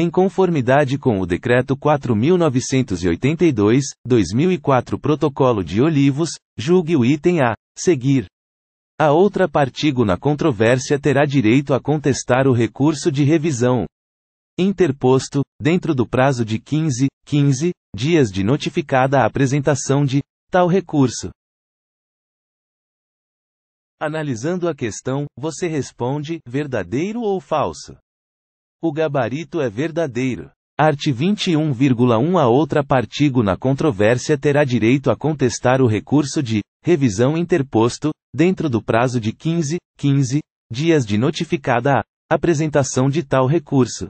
em conformidade com o Decreto 4982, 2004 Protocolo de Olivos, julgue o item a seguir. A outra partígula na controvérsia terá direito a contestar o recurso de revisão interposto, dentro do prazo de 15, 15 dias de notificada a apresentação de tal recurso. Analisando a questão, você responde verdadeiro ou falso. O gabarito é verdadeiro. Art 21,1 A outra partigo na controvérsia terá direito a contestar o recurso de revisão interposto, dentro do prazo de 15, 15 dias de notificada a apresentação de tal recurso.